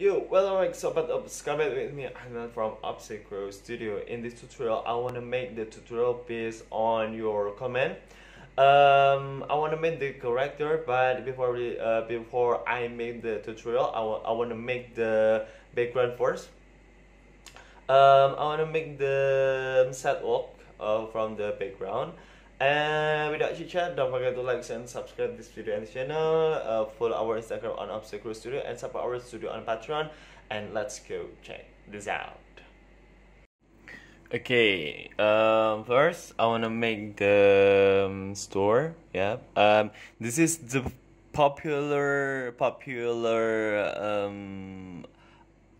Yo, welcome back so bad Obscabet with me Ahmed from Obsecro Studio. In this tutorial, I want to make the tutorial based on your comment. Um, I want to make the character, but before we, uh, before I make the tutorial, I, I want to make the background first. Um, I want to make the set uh, from the background. And without chit chat, don't forget to like and subscribe this video and this channel. Uh, follow our Instagram on Obstacle Studio and support our studio on Patreon. And let's go check this out. Okay, um, first I wanna make the um, store. Yeah, um, this is the popular popular um,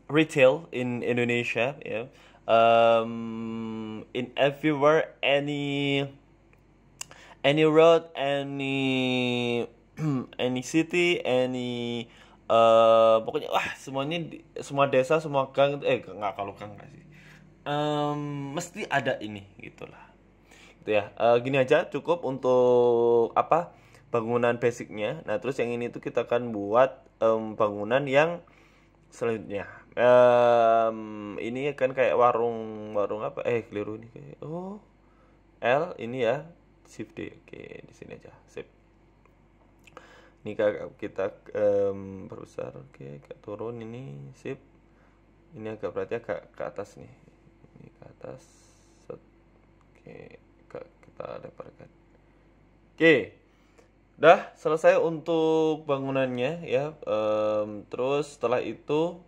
retail in Indonesia. Yeah, um, in everywhere any any road, any any city, any uh, pokoknya wah semuanya semua desa, semua gang eh nggak kalau gang nggak sih. Um, mesti ada ini gitulah. Gitu ya. Uh, gini aja cukup untuk apa? bangunan basicnya. Nah, terus yang ini tuh kita akan buat um, bangunan yang selanjutnya. Um, ini kan kayak warung warung apa? Eh keliru nih. Oh, L ini ya shift D oke di sini aja sip ini kita um, perbesar oke agak turun ini sip ini agak berarti agak ke atas nih ini ke atas set. oke agak kita lebarkan oke dah selesai untuk bangunannya ya um, terus setelah itu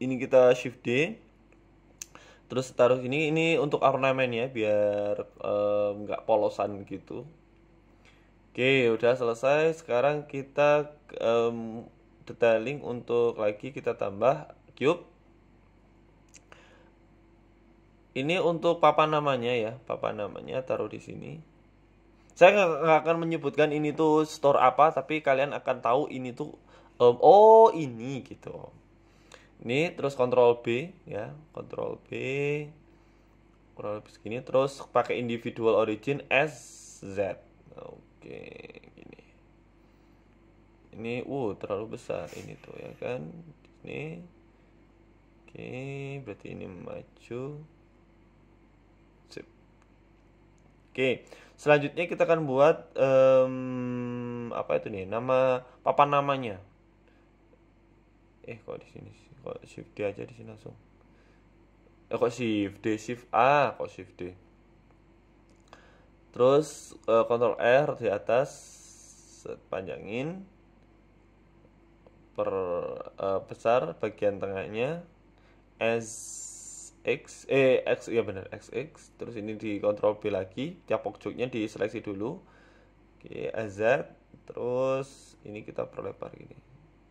ini kita shift D terus taruh ini ini untuk ornamen ya biar nggak um, polosan gitu oke udah selesai sekarang kita um, detailing untuk lagi kita tambah cube ini untuk papan namanya ya papan namanya taruh di sini saya nggak akan menyebutkan ini tuh store apa tapi kalian akan tahu ini tuh um, oh ini gitu ini terus kontrol B ya kontrol B kurang lebih segini terus pakai individual origin S Z. oke gini ini uh terlalu besar ini tuh ya kan ini oke berarti ini maju Sip. oke selanjutnya kita akan buat um, apa itu nih nama papan namanya eh kok di sini sih kok shift D aja di sini langsung eh kok shift D shift A kok shift D terus uh, eh, kontrol R di atas panjangin per uh, besar bagian tengahnya S X eh X ya benar XX terus ini di kontrol B lagi tiap pojoknya diseleksi dulu oke Z terus ini kita perlebar gini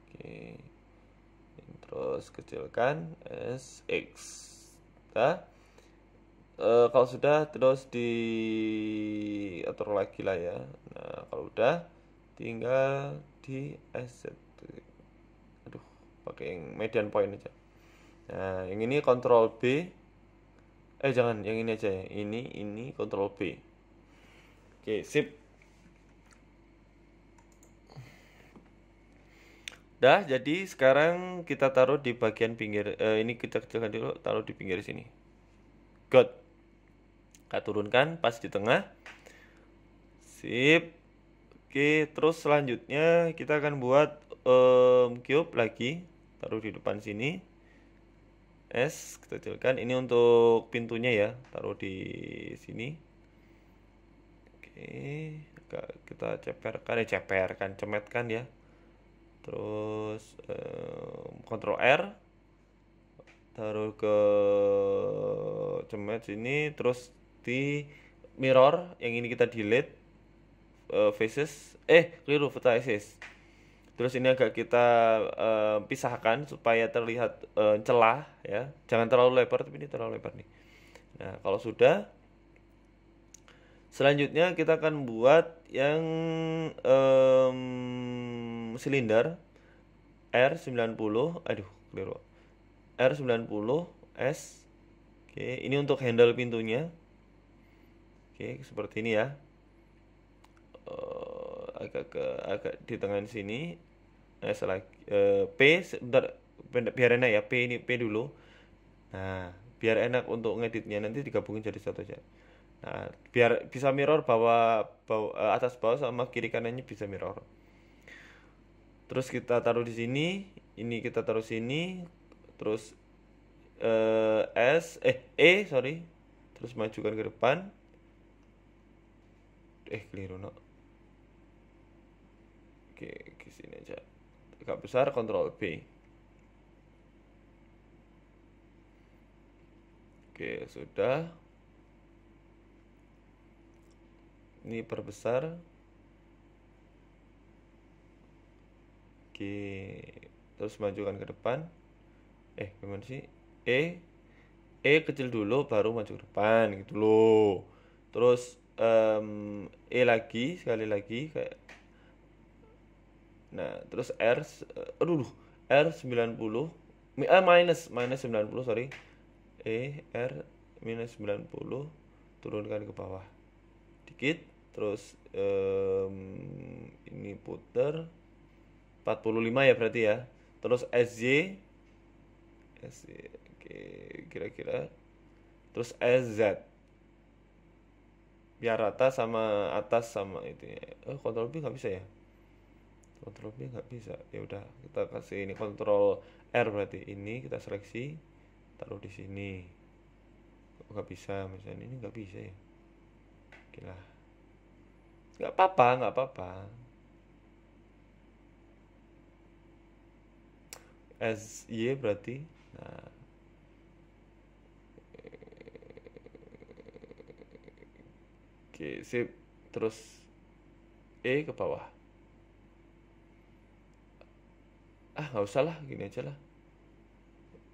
oke terus kecilkan s x, nah, e, kalau sudah terus di diatur lagi lah ya nah kalau udah tinggal di SZ aduh pakai yang median point aja nah yang ini control B eh jangan yang ini aja ya ini ini control B oke sip Dah, jadi sekarang kita taruh di bagian pinggir. Uh, ini kita kecilkan dulu, taruh di pinggir sini. Good. Kita turunkan pas di tengah. Sip. Oke, terus selanjutnya kita akan buat um, cube lagi. Taruh di depan sini. S kita kecilkan. Ini untuk pintunya ya, taruh di sini. Oke, kita ceperkan, ya ceperkan, cemetkan ya terus um, kontrol R taruh ke cemet sini terus di mirror yang ini kita delete uh, faces eh keliru faces terus ini agak kita uh, pisahkan supaya terlihat uh, celah ya jangan terlalu lebar tapi ini terlalu lebar nih nah kalau sudah selanjutnya kita akan buat yang um, silinder R90 aduh keliru R90 S oke ini untuk handle pintunya oke seperti ini ya uh, agak ke agak di tengah sini nah, eh salah uh, P sebentar biar enak ya P ini P dulu nah biar enak untuk ngeditnya nanti digabungin jadi satu aja Nah, biar bisa mirror bawah, bawah eh, atas bawah sama kiri kanannya bisa mirror terus kita taruh di sini ini kita taruh sini terus eh, S eh E sorry terus majukan ke depan eh keliru no oke ke sini aja agak besar kontrol B oke sudah ini perbesar di terus majukan ke depan eh gimana sih e e kecil dulu baru maju ke depan gitu loh terus um, e lagi sekali lagi kayak nah terus r aduh r 90 eh, minus minus 90 sorry e r minus 90 turunkan ke bawah dikit terus um, ini puter 45 ya berarti ya terus SJ SJ kira-kira terus SZ biar rata sama atas sama itu ya. Eh, kontrol B nggak bisa ya kontrol B nggak bisa ya udah kita kasih ini kontrol R berarti ini kita seleksi taruh di sini nggak bisa misalnya ini nggak bisa ya oke lah apa-apa nggak apa-apa S, Y berarti nah, Oke, sip. Terus E ke bawah. Ah, nggak usah lah, gini aja lah.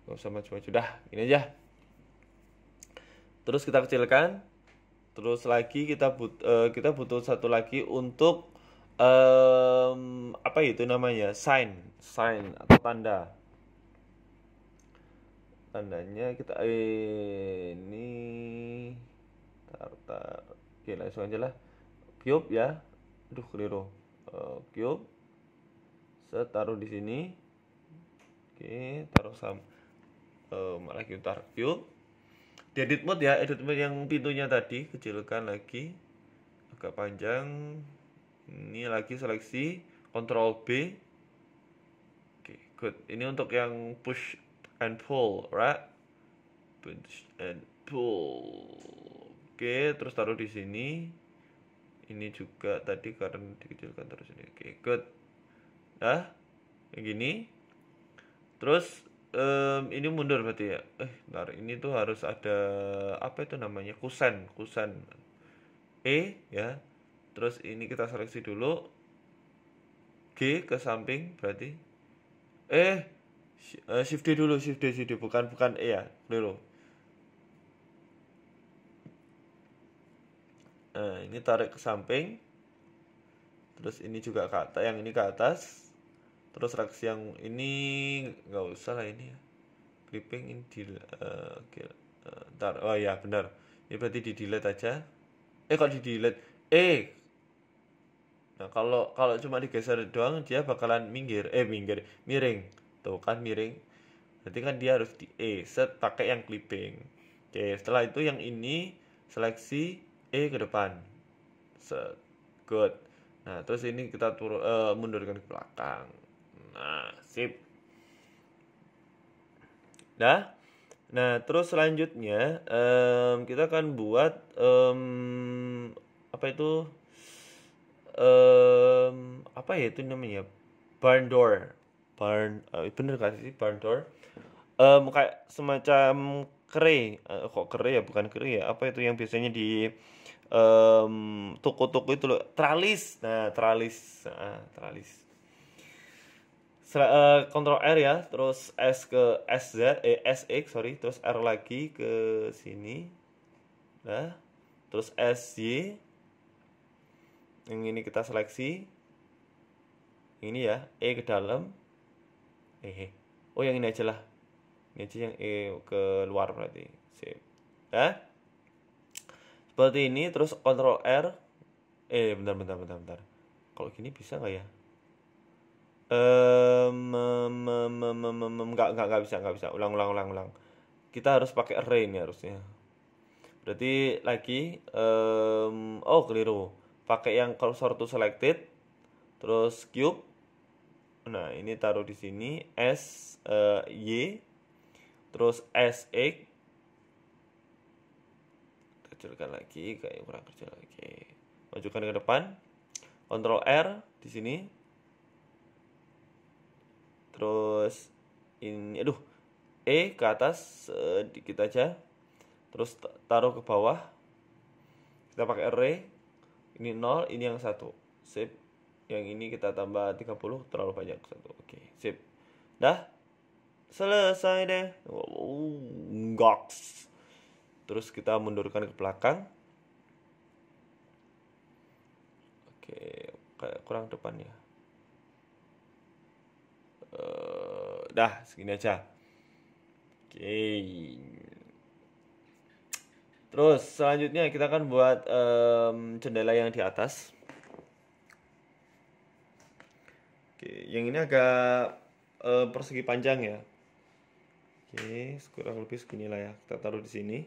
Nggak usah macam macu Dah, gini aja. Terus kita kecilkan. Terus lagi kita but uh, kita butuh satu lagi untuk um, apa ya itu namanya? Sign sign atau tanda tandanya kita ini tar tar oke langsung aja lah cube ya aduh keliru uh, cube saya taruh di sini oke taruh sama uh, eh, lagi tar cube di edit mode ya edit mode yang pintunya tadi kecilkan lagi agak panjang ini lagi seleksi Ctrl B Good. Ini untuk yang push and pull, right? Push and pull. Oke, terus taruh di sini. Ini juga tadi karena dikecilkan terus ini. Oke, good. Nah, kayak gini. Terus um, ini mundur berarti ya. Eh, ntar ini tuh harus ada apa itu namanya? Kusen, kusen. E ya. Terus ini kita seleksi dulu. G ke samping berarti Eh, eh shift D dulu shift D shift D bukan bukan E ya dulu nah, ini tarik ke samping terus ini juga ke atas yang ini ke atas terus reaksi yang ini nggak usah lah ini ya clipping ini di uh, oh ya benar ini berarti di delete aja eh kok di delete eh Nah, kalau kalau cuma digeser doang dia bakalan minggir, eh minggir, miring. Tuh kan miring. Berarti kan dia harus di E, set pakai yang clipping. Oke, setelah itu yang ini seleksi E ke depan. Set. Good. Nah, terus ini kita turun uh, e, mundurkan ke belakang. Nah, sip. Nah, nah terus selanjutnya um, kita akan buat um, apa itu um, apa ya itu namanya barn door barn uh, bener gak sih barn door um, kayak semacam kere uh, kok kere ya bukan kere ya apa itu yang biasanya di um, toko-toko itu loh tralis nah tralis nah, tralis Sera, uh, eh, Ctrl R ya terus S ke s SZ eh SX sorry terus R lagi ke sini nah terus s SY yang ini kita seleksi ini ya e ke dalam eh oh yang ini aja lah ini aja yang e ke luar berarti sip ya seperti ini terus kontrol r eh bentar bentar bentar bentar kalau gini bisa nggak ya nggak nggak nggak bisa nggak bisa ulang ulang ulang ulang kita harus pakai array ini harusnya berarti lagi um, oh keliru pakai yang cursor to selected terus cube nah ini taruh di sini s uh, y terus s x kecilkan lagi kayak kurang kecil lagi majukan ke depan Ctrl R di sini terus ini aduh E ke atas sedikit eh, aja terus taruh ke bawah kita pakai array ini nol ini yang satu sip yang ini kita tambah 30 terlalu banyak satu oke sip dah selesai deh wow goks terus kita mundurkan ke belakang oke kurang depan ya eh, dah segini aja oke Terus selanjutnya kita akan buat um, jendela yang di atas. Oke, yang ini agak uh, persegi panjang ya. Oke, kurang lebih segini lah ya. Kita taruh di sini.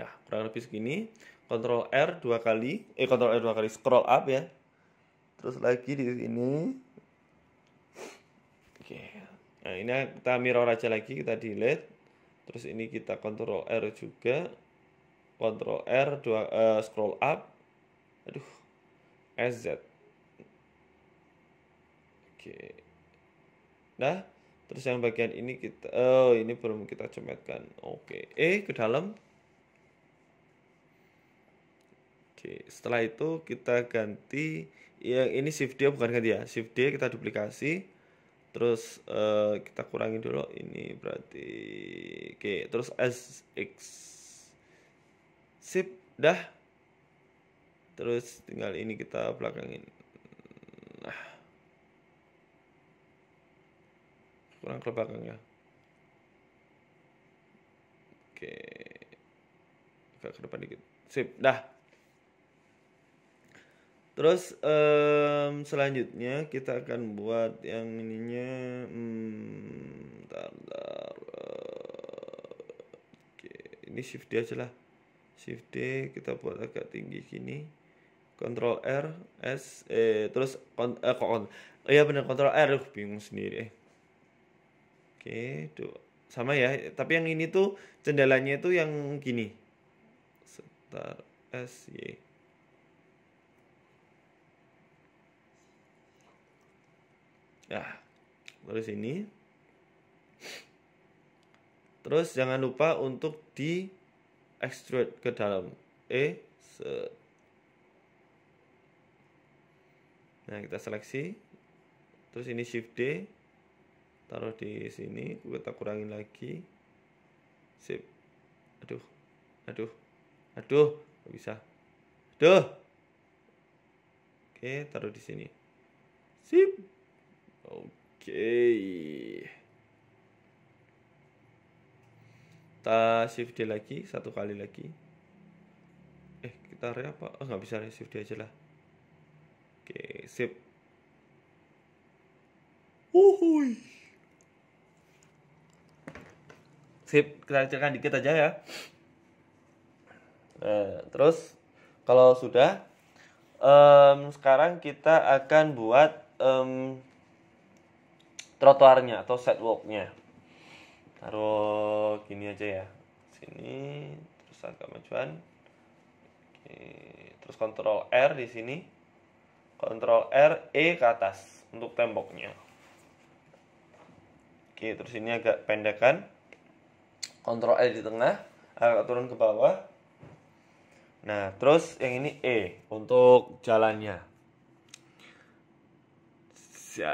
Nah, kurang lebih segini. Ctrl R dua kali, eh Ctrl R dua kali, scroll up ya. Terus lagi di sini Nah, ini kita mirror aja lagi, kita delete. Terus ini kita control R juga. Control R dua uh, scroll up. Aduh. SZ. Oke. Nah, terus yang bagian ini kita oh, ini belum kita cemetkan. Oke. E ke dalam. Oke, setelah itu kita ganti yang ini shift D bukan ganti ya. Shift D kita duplikasi terus uh, kita kurangi dulu ini berarti oke okay. terus s x sip dah terus tinggal ini kita belakangin nah kurang ke belakangnya oke okay. ke depan dikit sip dah Terus um, selanjutnya kita akan buat yang ininya hmm, bentar, bentar. Eh, oke, ini shift D aja lah. Shift D kita buat agak tinggi gini. control R S eh terus kon, eh kon. Oh iya benar Ctrl R uh, bingung sendiri. Eh. Oke, okay, sama ya, tapi yang ini tuh jendelanya itu yang gini. Setar S Y. ya terus ini. Terus jangan lupa untuk di extrude ke dalam. E set. Nah, kita seleksi. Terus ini shift D. Taruh di sini, kita kurangin lagi. Sip. Aduh. Aduh. Aduh, nggak bisa. Aduh. Oke, taruh di sini. Sip. Oke. Kita shift D lagi, satu kali lagi. Eh, kita re apa? Oh, nggak bisa re, shift D aja lah. Oke, sip. Uhuy. Sip, kita kecilkan dikit aja ya. Nah, terus kalau sudah, um, sekarang kita akan buat um, trotoarnya atau sidewalknya taruh gini aja ya sini terus agak majuan Oke. terus kontrol R di sini kontrol R E ke atas untuk temboknya Oke, terus ini agak pendekan. kontrol L di tengah, agak turun ke bawah. Nah, terus yang ini E untuk jalannya. Ya,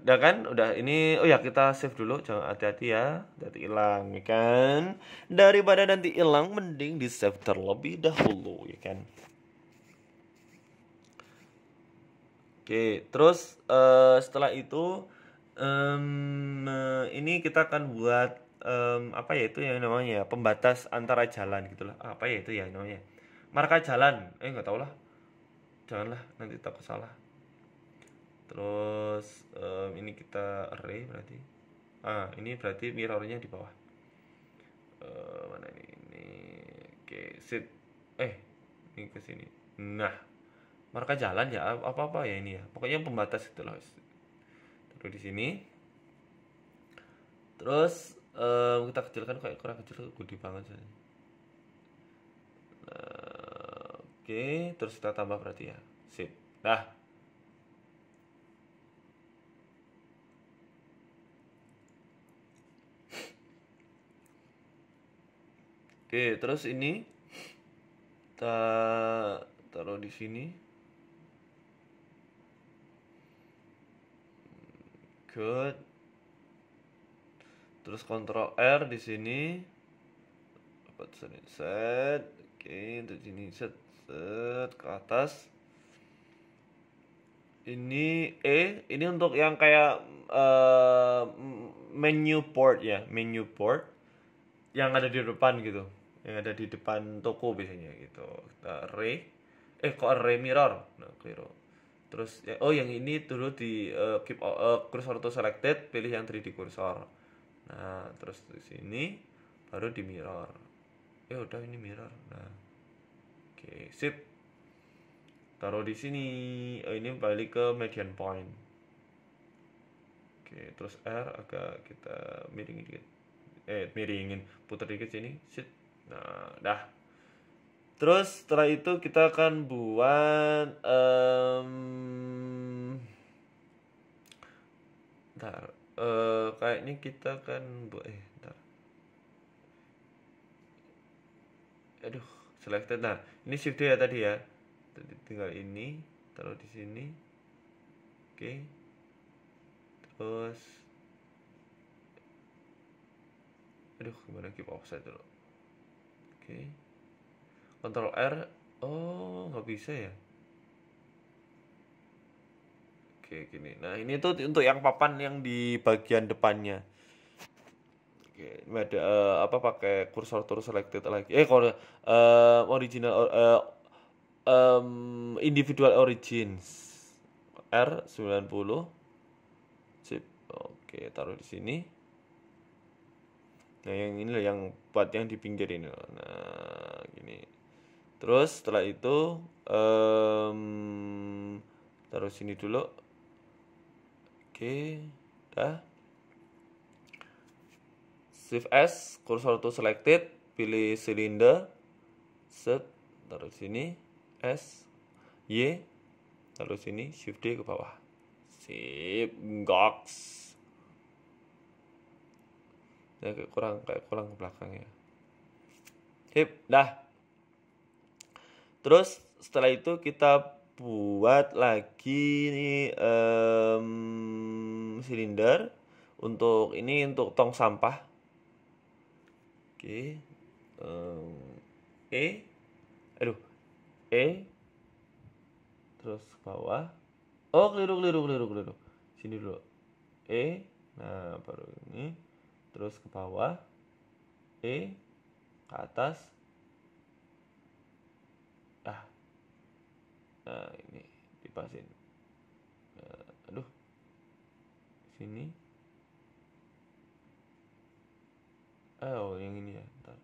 udah kan? Udah ini oh ya kita save dulu, jangan hati-hati ya. Nanti hilang ya kan. Daripada nanti hilang mending di save terlebih dahulu ya kan. Oke, terus uh, setelah itu um, uh, ini kita akan buat um, apa ya itu yang namanya ya? pembatas antara jalan gitulah. Apa ya itu ya namanya? Marka jalan. Eh nggak tau lah. Janganlah nanti takut salah terus um, ini kita array berarti ah ini berarti mirrornya di bawah uh, mana ini ini oke sit eh ini ke sini nah marka jalan ya apa apa ya ini ya pokoknya pembatas itu loh terus di sini terus um, kita kecilkan kayak kurang kecil gede banget sih nah, oke terus kita tambah berarti ya sip dah Oke, terus ini kita taruh di sini. Good. Terus kontrol R di sini. Dapat sini set. Oke, di sini set set ke atas. Ini E, ini untuk yang kayak uh, menu port ya, menu port yang ada di depan gitu yang ada di depan toko biasanya gitu kita re, eh kok re mirror nah, keliru terus ya, oh yang ini dulu di uh, keep uh, cursor to selected pilih yang 3D cursor nah terus di sini baru di mirror Eh udah ini mirror nah oke okay, sip taruh di sini oh, ini balik ke median point oke terus R agak kita miringin dikit eh miringin putar dikit sini sit Nah, dah. Terus setelah itu kita akan buat um, ntar uh, eh, kayaknya kita akan buat eh ntar. Aduh, selected. Nah, ini shift ya tadi ya. Tadi tinggal ini taruh di sini. Oke. Okay. Terus aduh gimana keep offset dulu okay. Ctrl R oh nggak bisa ya Oke gini. Nah ini tuh untuk yang papan yang di bagian depannya. Oke, ada uh, apa pakai kursor terus selected lagi. Eh kalau uh, original uh, um, individual origins R 90 Sip. Oke, taruh di sini nah yang ini loh yang buat yang di pinggir ini loh nah gini terus setelah itu um, taruh sini dulu oke dah shift S kursor to selected pilih silinder set taruh sini S Y taruh sini shift D ke bawah sip goks ya kayak kurang kayak kurang ke belakang ya hip dah terus setelah itu kita buat lagi nih um, silinder untuk ini untuk tong sampah oke um, e aduh e terus ke bawah oh keliru keliru keliru keliru sini dulu e nah baru ini terus ke bawah E ke atas ah nah ini dipasin uh, aduh sini eh, oh yang ini ya ntar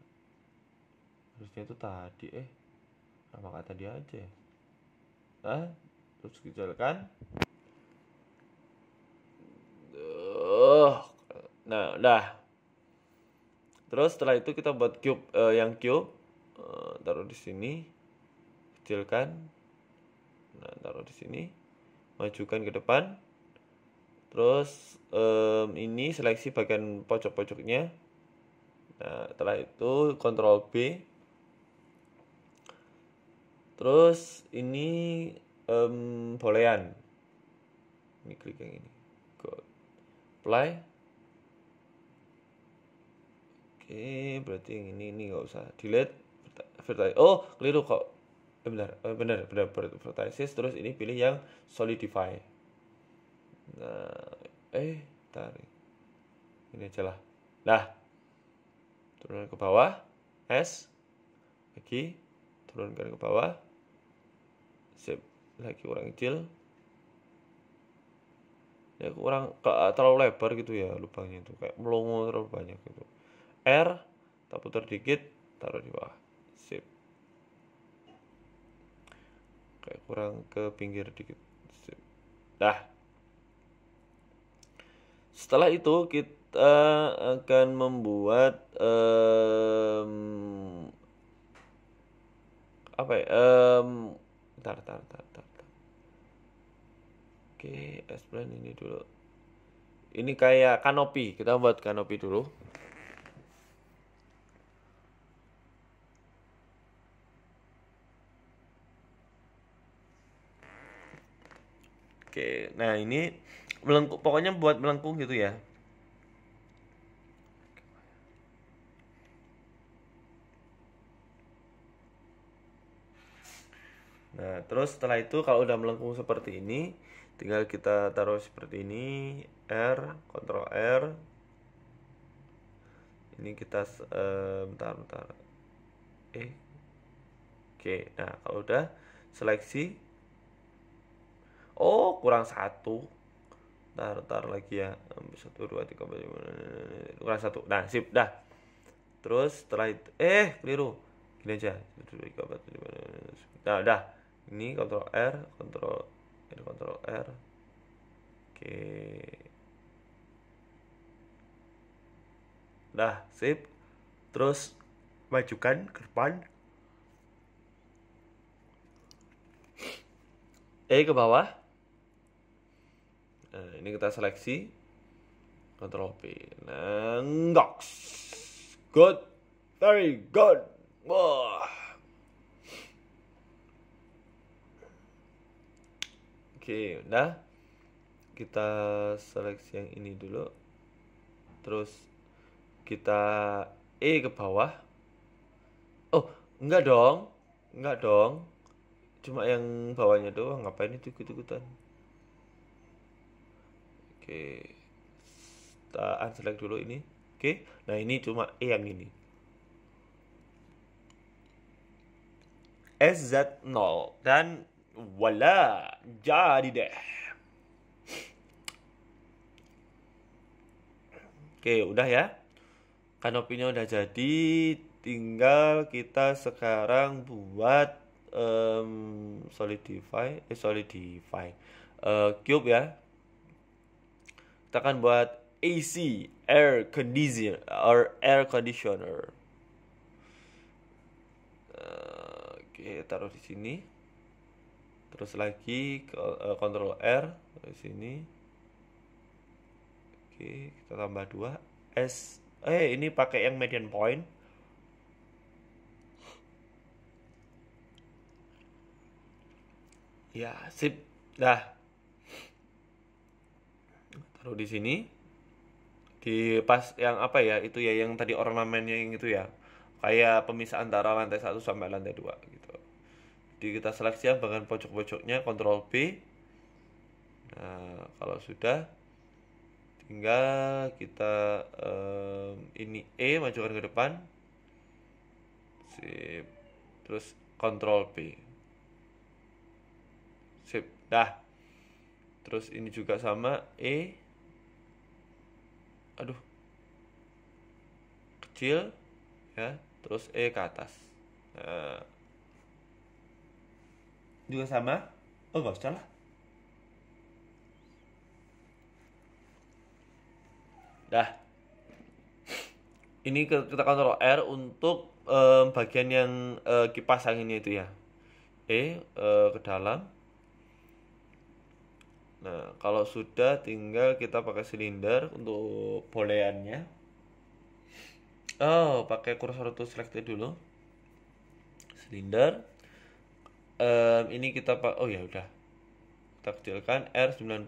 harusnya itu tadi eh apa kata dia aja ah nah terus kejalkan, Nah, udah. Terus setelah itu kita buat cube uh, yang cube uh, taruh di sini, kecilkan. Nah, taruh di sini, majukan ke depan. Terus um, ini seleksi bagian pojok-pojoknya. Nah, setelah itu kontrol B. Terus ini um, bolehan. Ini klik yang ini. Good. Apply ini eh, berarti yang ini ini nggak usah delete oh keliru kok eh, benar eh, benar benar vertices terus ini pilih yang solidify nah eh tarik ini aja lah nah turun ke bawah S lagi turunkan ke bawah sip lagi kurang kecil ya kurang terlalu lebar gitu ya lubangnya itu kayak melongo terlalu banyak gitu R kita putar dikit taruh di bawah sip kayak kurang ke pinggir dikit sip dah setelah itu kita akan membuat um, apa ya um, tar tar tar tar, tar. oke explain ini dulu ini kayak kanopi kita buat kanopi dulu Oke, nah ini melengkung, pokoknya buat melengkung gitu ya. Nah, terus setelah itu kalau udah melengkung seperti ini, tinggal kita taruh seperti ini, R, Ctrl R. Ini kita uh, bentar bentar. Eh. Oke, nah kalau udah seleksi oh kurang satu Ntar, ntar lagi ya satu dua tiga empat lima kurang satu nah sip dah terus setelah itu eh keliru gini aja satu dua tiga empat lima nah dah ini kontrol r kontrol r kontrol r oke dah sip terus majukan ke depan Eh, ke bawah Nah, ini kita seleksi. Ctrl P. Nah, Good. Very good. Wah. Oke, udah. Kita seleksi yang ini dulu. Terus kita E ke bawah. Oh, enggak dong. Enggak dong. Cuma yang bawahnya doang. Ngapain itu ikut-ikutan? Oke. Kita unselect dulu ini. Oke. Nah, ini cuma E yang ini. SZ0 dan wala jadi deh. Oke, udah ya. Kanopinya udah jadi, tinggal kita sekarang buat um, solidify, eh solidify, uh, cube ya, tekan buat AC air conditioner or air conditioner eh, oke taruh di sini terus lagi kontrol eh, control R di sini oke kita tambah dua S eh ini pakai yang median point ya sip dah taruh di sini di pas yang apa ya itu ya yang tadi ornamennya yang itu ya kayak pemisah antara lantai satu sampai lantai dua gitu jadi kita seleksi yang bagian pojok-pojoknya Ctrl b nah kalau sudah tinggal kita um, ini E majukan ke depan sip terus Ctrl b sip dah terus ini juga sama E aduh kecil ya terus e ke atas nah. juga sama oh gak usah lah dah ini kita kontrol R untuk bagian yang uh, kipas anginnya itu ya E uh, ke dalam Nah, kalau sudah tinggal kita pakai silinder untuk boleannya. Oh, pakai kursor to select dulu. Silinder. Um, ini kita pak oh ya udah. Kita kecilkan R90.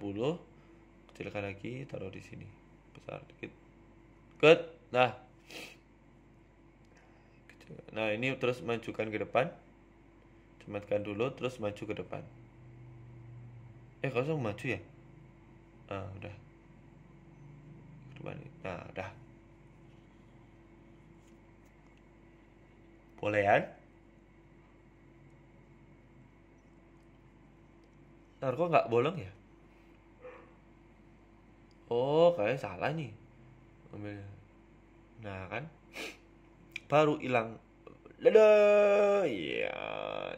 Kecilkan lagi, taruh di sini. Besar dikit. Good. Nah. Nah, ini terus majukan ke depan. Cematkan dulu terus maju ke depan eh kalau saya maju ya ah, nah udah kembali nah udah boleh ya ntar kok nggak bolong ya oh kayaknya salah nih nah kan baru hilang dadah iya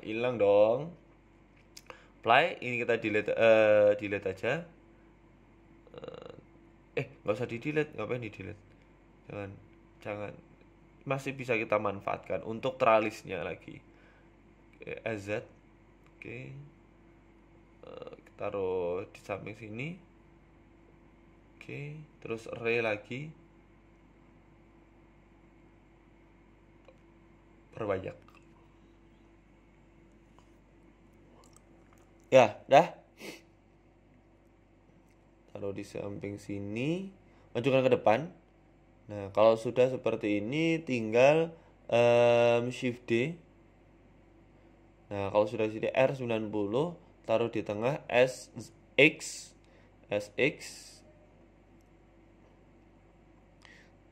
hilang dong apply ini kita delete uh, delete aja uh, eh nggak usah di delete ngapain di delete jangan jangan masih bisa kita manfaatkan untuk tralisnya lagi az oke okay. uh, eh, taruh di samping sini oke okay. terus re lagi perbanyak ya dah taruh di samping sini majukan ke depan nah kalau sudah seperti ini tinggal um, shift D nah kalau sudah sini R90 taruh di tengah S X SX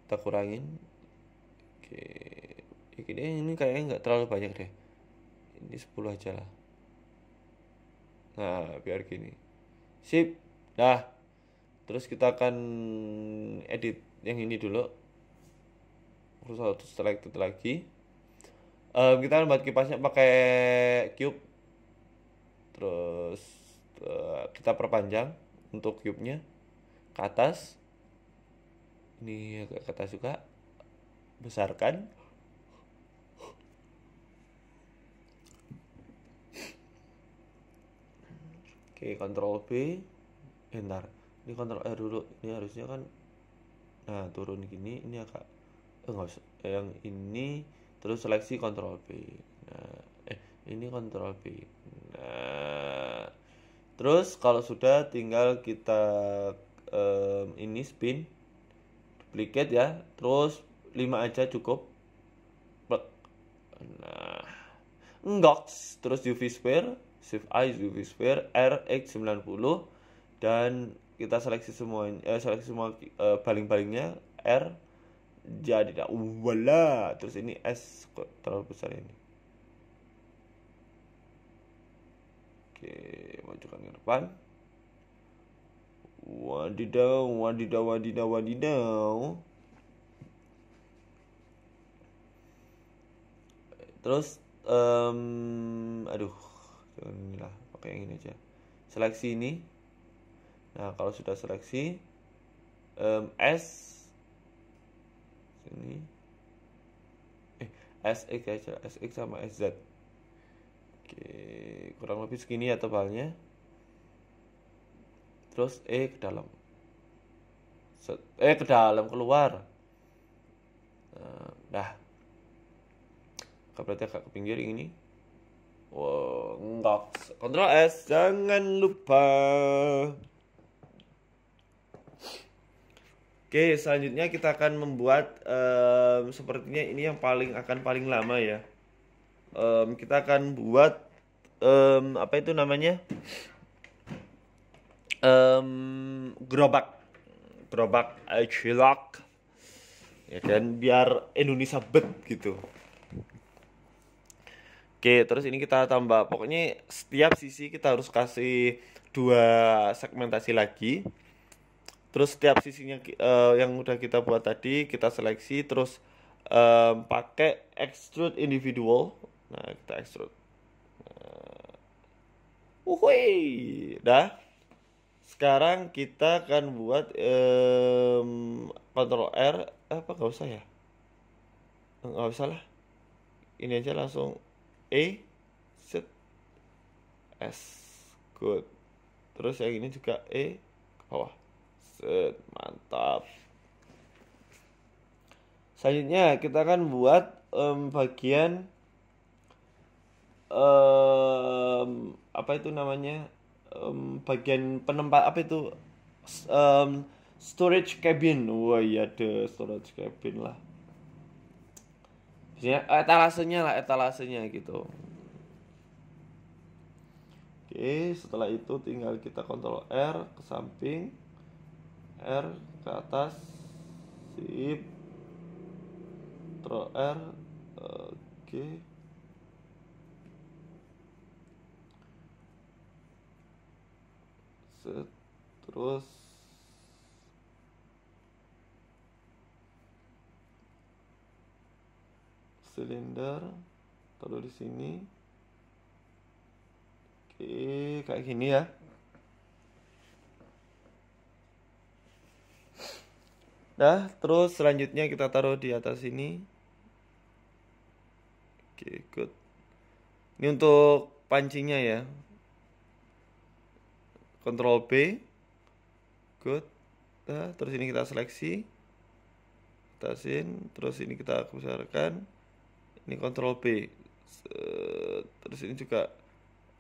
kita kurangin oke ini kayaknya nggak terlalu banyak deh ini 10 aja lah Nah, biar gini. Sip. dah terus kita akan edit yang ini dulu. Terus satu selected lagi. Uh, kita akan buat kipasnya pakai cube. Terus uh, kita perpanjang untuk cube-nya ke atas. Ini agak ke atas juga. Besarkan Oke, kontrol B. Bentar. Eh, ini kontrol R dulu. Ini harusnya kan nah turun gini ini agak eh, enggak usah. Eh, yang ini terus seleksi kontrol B. Nah, eh ini kontrol B. Nah, terus kalau sudah tinggal kita um, ini spin duplicate ya. Terus 5 aja cukup. Nah, enggak terus UV sphere Shift I UV Sphere RX90 dan kita seleksi semuanya eh, seleksi semua eh, baling-balingnya R jadi tidak wala terus ini S kok terlalu besar ini oke majukan ke depan wadidaw wadidaw wadidaw wadidaw terus um, aduh inilah pakai yang ini aja seleksi ini nah kalau sudah seleksi um, S ini eh SX ya, aja SX sama SZ oke kurang lebih segini ya tebalnya terus E ke dalam eh ke dalam keluar nah, nah berarti agak ke pinggir ini enggak. Ctrl S, jangan lupa. Oke, selanjutnya kita akan membuat um, sepertinya ini yang paling akan paling lama ya. Um, kita akan buat um, apa itu namanya? Um, gerobak, gerobak eh, cilok. Ya dan biar Indonesia bet gitu. Oke, terus ini kita tambah pokoknya setiap sisi kita harus kasih dua segmentasi lagi. Terus setiap sisinya uh, yang udah kita buat tadi kita seleksi terus um, pakai extrude individual. Nah, kita extrude. Wuhui, nah. dah. Sekarang kita akan buat um, Ctrl R eh, apa gak usah ya? Nggak usah lah. Ini aja langsung A set S good terus yang ini juga E ke bawah set mantap selanjutnya kita akan buat um, bagian um, apa itu namanya um, bagian penempat apa itu um, storage cabin wah iya deh storage cabin lah etalasenya lah etalasenya gitu oke setelah itu tinggal kita kontrol R ke samping R ke atas sip kontrol R oke set terus silinder taruh di sini oke kayak gini ya Nah, terus selanjutnya kita taruh di atas sini. Oke, good. Ini untuk pancingnya ya. control B. Good. Nah, terus ini kita seleksi. Tasin, terus ini kita besarkan ini kontrol B eh, terus ini juga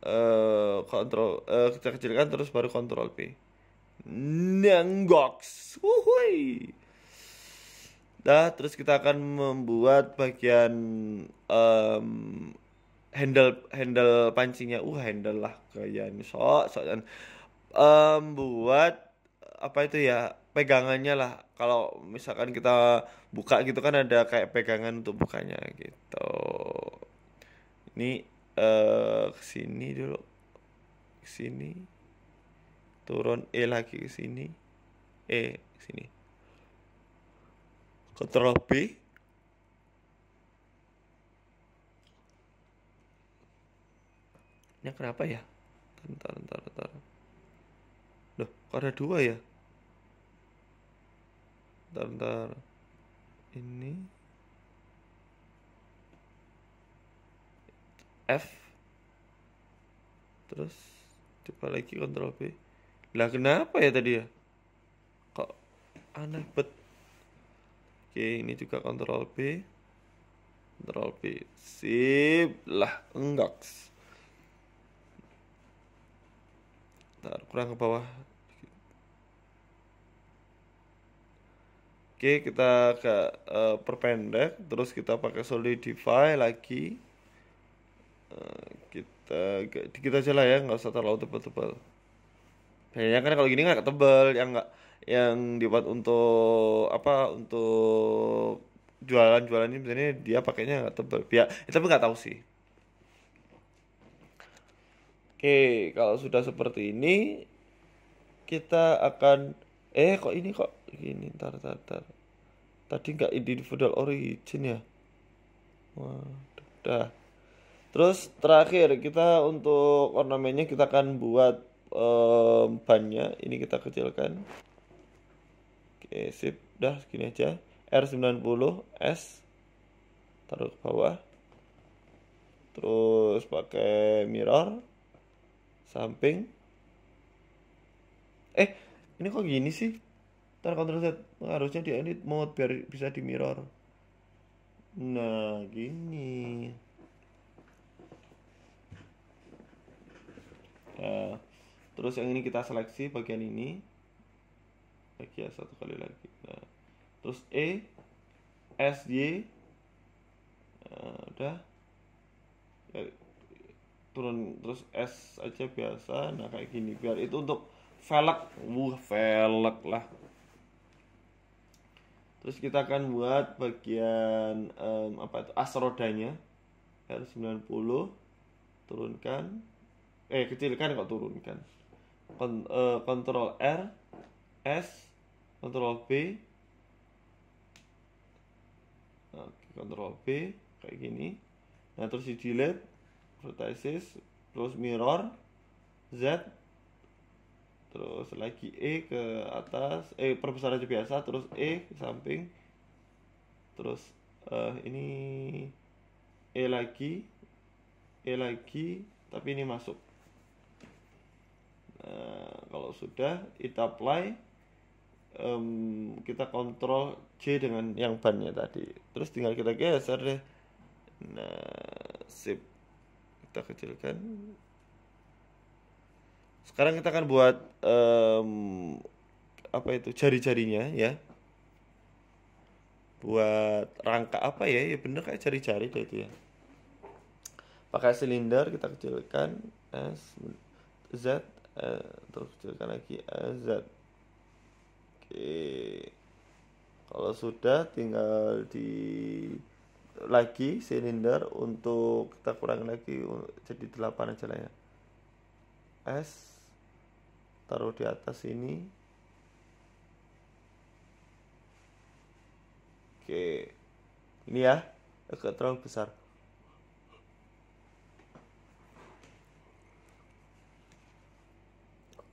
eh, kontrol uh, eh, kita kecilkan terus baru kontrol P nenggoks wuhui dah terus kita akan membuat bagian um, handle handle pancingnya uh handle lah kayaknya sok sok dan um, buat apa itu ya pegangannya lah kalau misalkan kita buka gitu kan ada kayak pegangan untuk bukanya gitu ini eh uh, kesini dulu sini turun E lagi ke sini E sini ke B ini kenapa ya bentar bentar bentar loh kok ada dua ya ntar ntar ini F terus coba lagi kontrol B lah kenapa ya tadi ya kok aneh bet oke ini juga kontrol B kontrol B sip lah enggak ntar kurang ke bawah Oke, kita agak uh, eh, perpendek, terus kita pakai solidify lagi. Uh, kita dikit aja lah ya, nggak usah terlalu tebal-tebal. Kayaknya kan kalau gini nggak tebal, yang nggak yang dibuat untuk apa untuk jualan-jualan ini misalnya dia pakainya nggak tebal. Ya, eh, tapi nggak tahu sih. Oke, kalau sudah seperti ini kita akan eh kok ini kok gini ntar ntar ntar tadi nggak individual origin ya wah udah, terus terakhir kita untuk ornamennya kita akan buat um, bannya ini kita kecilkan oke sip dah segini aja R90 S taruh ke bawah terus pakai mirror samping eh ini kok gini sih ntar kontrol set harusnya di edit mode biar bisa di mirror nah gini uh, terus yang ini kita seleksi bagian ini lagi ya satu kali lagi nah, terus E S Y nah, udah ya, turun terus S aja biasa nah kayak gini biar itu untuk velg wuh velg lah terus kita akan buat bagian um, apa itu as rodanya R90 turunkan eh kecilkan kok turunkan Kon, uh, kontrol R S kontrol B oke kontrol B kayak gini nah terus di delete vertices terus mirror Z terus lagi E ke atas eh perbesar aja biasa terus E ke samping terus uh, ini E lagi E lagi tapi ini masuk nah kalau sudah kita apply um, kita kontrol C dengan yang bannya tadi terus tinggal kita geser deh nah sip kita kecilkan sekarang kita akan buat um, apa itu jari-jarinya ya. Buat rangka apa ya? Ya bener kayak jari-jari deh itu ya. Pakai silinder kita kecilkan S Z eh, terus kecilkan lagi eh, Z. Oke. Kalau sudah tinggal di lagi silinder untuk kita kurang lagi jadi 8 aja lah ya. S taruh di atas ini oke ini ya agak terlalu besar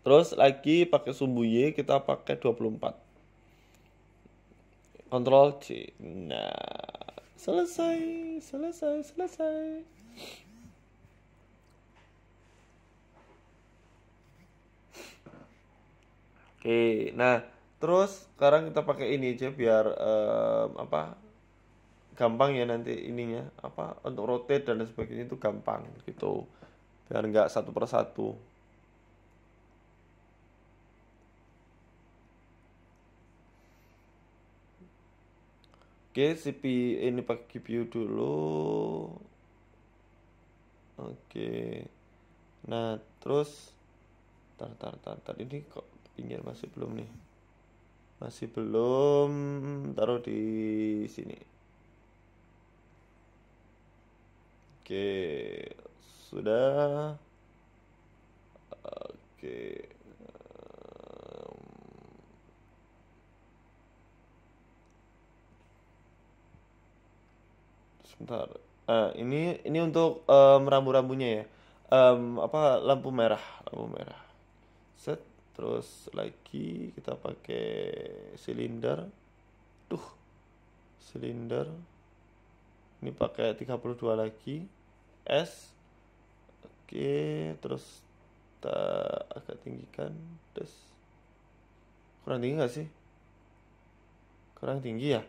Terus lagi pakai sumbu Y kita pakai 24. Ctrl C. Nah, selesai, selesai, selesai. Oke, nah terus sekarang kita pakai ini aja biar um, apa gampang ya nanti ininya apa untuk rotate dan sebagainya itu gampang gitu biar nggak satu persatu. Oke, CPU ini pakai GPU dulu. Oke. Nah, terus tar tar tar tar ini kok pinggir masih belum nih masih belum taruh di sini oke sudah oke sebentar uh, ini ini untuk um, rambu-rambunya ya um, apa lampu merah lampu merah terus lagi kita pakai silinder tuh silinder ini pakai 32 lagi S oke terus kita agak tinggikan terus kurang tinggi gak sih kurang tinggi ya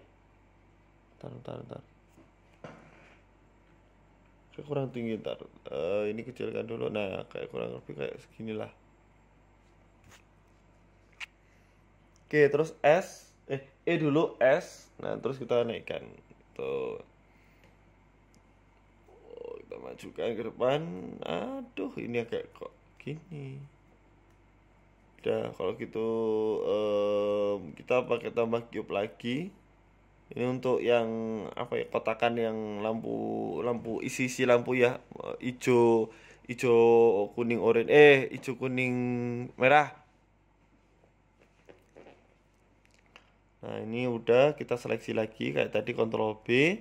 ntar ntar ntar kurang tinggi ntar uh, ini kecilkan dulu nah kayak kurang lebih kayak seginilah Oke, terus S. Eh, E dulu S. Nah, terus kita naikkan. Tuh. Oh, kita majukan ke depan. Aduh, ini agak kok gini. Udah, kalau gitu um, kita pakai tambah cube lagi. Ini untuk yang apa ya kotakan yang lampu lampu isi isi lampu ya hijau hijau kuning oranye eh hijau kuning merah Nah ini udah kita seleksi lagi kayak tadi kontrol B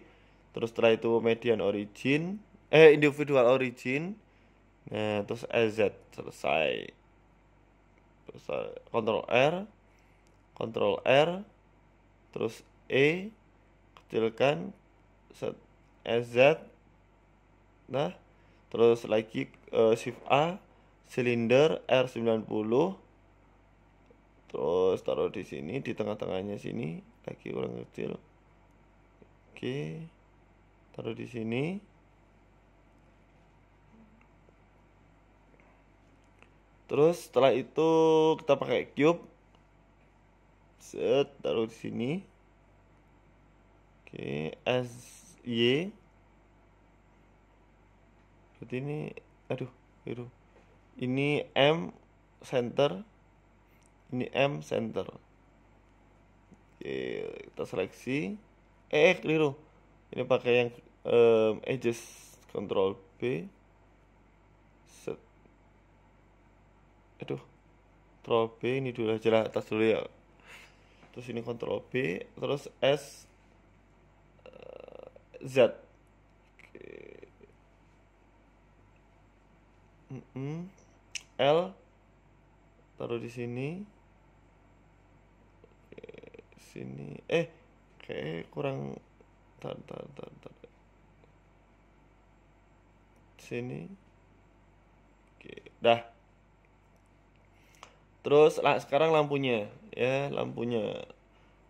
Terus setelah itu median origin Eh individual origin Nah terus EZ selesai Terus Ctrl eh, R kontrol R Terus E Kecilkan set EZ Nah terus lagi uh, Shift A Silinder R90 terus taruh di sini di tengah-tengahnya sini lagi kurang kecil oke taruh di sini terus setelah itu kita pakai cube set taruh di sini oke s y Seperti ini aduh biru ini m center ini M center oke kita seleksi eh, eh keliru ini pakai yang um, edges control B set aduh control B ini dulu aja lah atas dulu ya terus ini control B terus S uh, Z Oke. L taruh di sini sini eh kayak kurang tar tar tar tar sini oke dah terus lah sekarang lampunya ya lampunya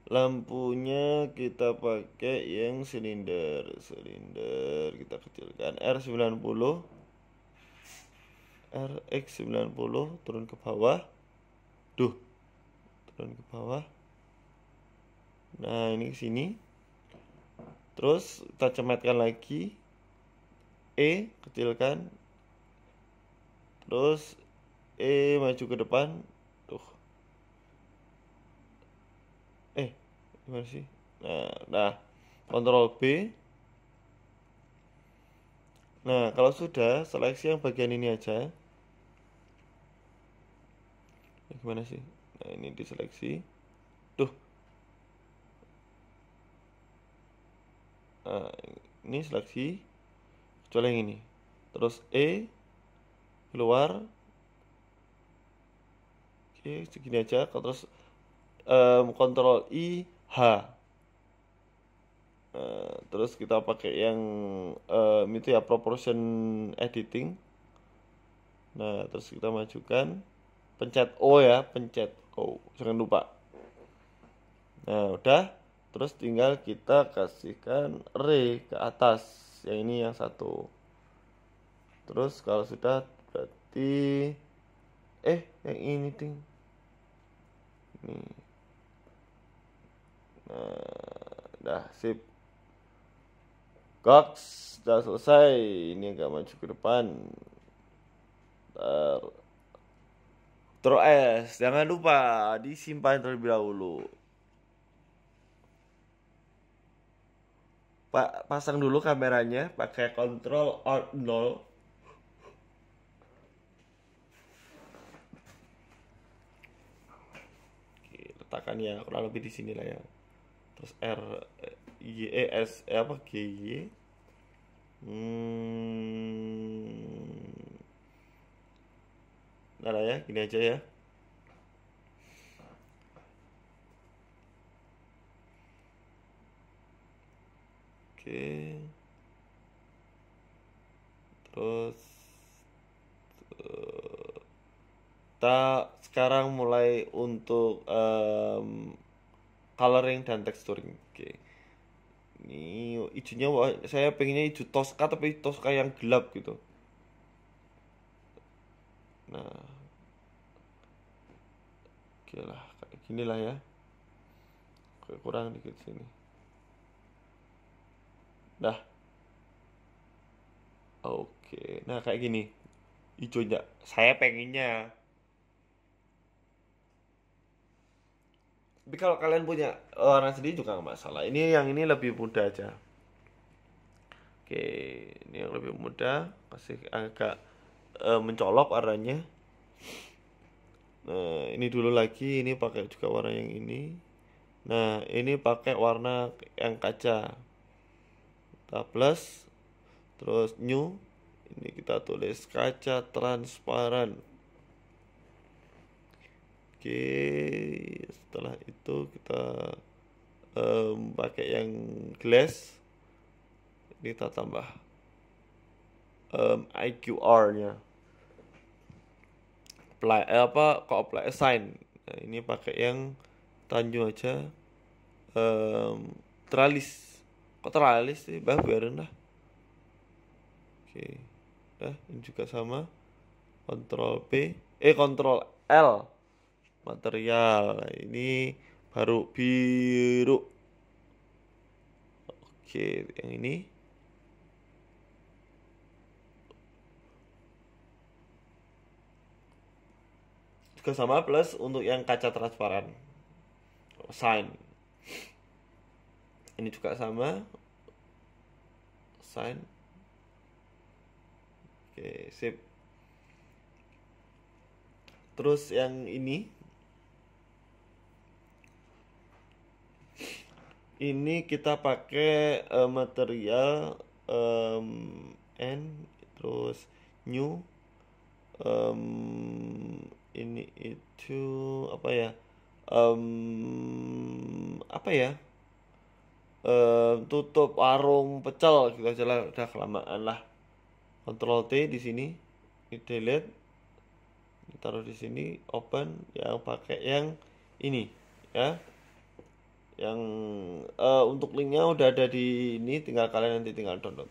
lampunya kita pakai yang silinder silinder kita kecilkan R90 RX90 turun ke bawah duh turun ke bawah nah ini ke sini terus kita cemetkan lagi E kecilkan terus E maju ke depan tuh eh gimana sih nah nah kontrol B nah kalau sudah seleksi yang bagian ini aja nah, gimana sih nah ini diseleksi Eh, ini seleksi kecuali yang ini terus E keluar oke segini aja terus um, kontrol I H Uh, terus kita pakai yang um, itu ya proportion editing nah terus kita majukan pencet O ya pencet O jangan lupa nah udah terus tinggal kita kasihkan re ke atas yang ini yang satu terus kalau sudah berarti eh yang ini ting ini nah dah sip Cox sudah selesai ini agak maju ke depan Ter Terus jangan lupa disimpan terlebih dahulu Pak pasang dulu kameranya pakai kontrol alt 0 ya kurang lebih di sini lah ya terus R Y E S eh, apa G Y hmm nah lah ya gini aja ya terus eh, tak sekarang mulai untuk um, coloring dan texturing oke ini hijaunya saya pengennya hijau toska tapi toska yang gelap gitu nah oke lah kayak ginilah ya kurang dikit sini Nah. Oke. Nah, kayak gini. Hijaunya. Saya pengennya. Tapi kalau kalian punya warna sendiri juga nggak masalah. Ini yang ini lebih mudah aja. Oke, ini yang lebih mudah. Kasih agak e, mencolok warnanya. Nah, ini dulu lagi. Ini pakai juga warna yang ini. Nah, ini pakai warna yang kaca kita plus terus new ini kita tulis kaca transparan oke setelah itu kita um, pakai yang glass ini kita tambah um, IQR nya apply eh, apa kok apply assign nah, ini pakai yang tanjung aja um, tralis kok terlalu sih bah biarin lah oke dah ini juga sama kontrol P eh kontrol L material nah, ini baru biru oke yang ini juga sama plus untuk yang kaca transparan sign ini juga sama sign oke sip terus yang ini ini kita pakai uh, material um, n terus new um, ini itu apa ya um, apa ya tutup warung pecel gitu aja lah udah kelamaan lah Ctrl T di sini delete taruh di sini open yang pakai yang ini ya yang uh, untuk linknya udah ada di ini tinggal kalian nanti tinggal download